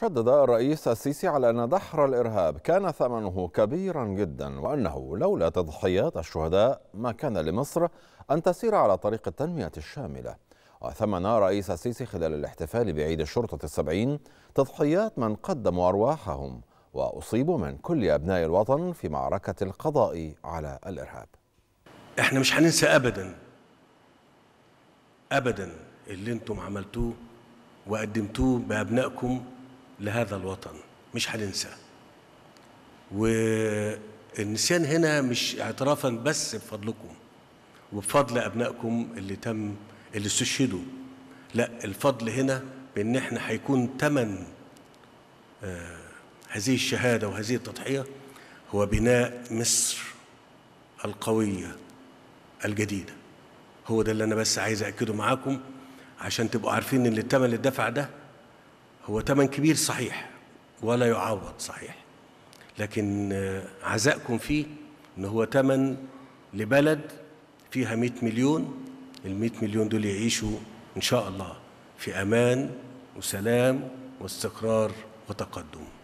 شدد الرئيس السيسي على أن دحر الإرهاب كان ثمنه كبيرا جدا وأنه لولا تضحيات الشهداء ما كان لمصر أن تسير على طريق التنمية الشاملة وثمن رئيس السيسي خلال الاحتفال بعيد الشرطة السبعين تضحيات من قدموا أرواحهم وأصيبوا من كل أبناء الوطن في معركة القضاء على الإرهاب احنا مش هننسى أبدا أبدا اللي انتم عملتوه وقدمتوه بأبنائكم لهذا الوطن مش هننسى والنسيان هنا مش اعترافا بس بفضلكم وبفضل ابنائكم اللي تم اللي استشهدوا لا الفضل هنا بان احنا هيكون ثمن آه، هذه الشهاده وهذه التضحيه هو بناء مصر القويه الجديده هو ده اللي انا بس عايز اكده معاكم عشان تبقوا عارفين ان الثمن اللي اتدفع ده هو تمن كبير صحيح ولا يعوض صحيح لكن عزائكم فيه ان هو تمن لبلد فيها 100 مليون ال 100 مليون دول يعيشوا ان شاء الله في امان وسلام واستقرار وتقدم